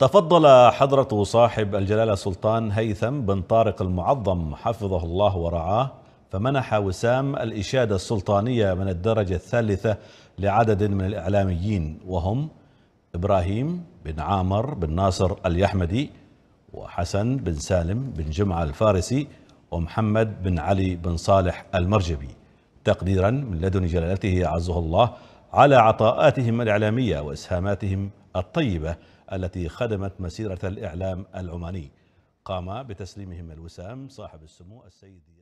تفضل حضرة صاحب الجلالة السلطان هيثم بن طارق المعظم حفظه الله ورعاه فمنح وسام الإشادة السلطانية من الدرجة الثالثة لعدد من الإعلاميين وهم إبراهيم بن عامر بن ناصر اليحمدي وحسن بن سالم بن جمعة الفارسي ومحمد بن علي بن صالح المرجبي تقديرا من لدن جلالته عزه الله على عطاءاتهم الإعلامية وإسهاماتهم الطيبة التي خدمت مسيرة الإعلام العماني قام بتسليمهم الوسام صاحب السمو السيد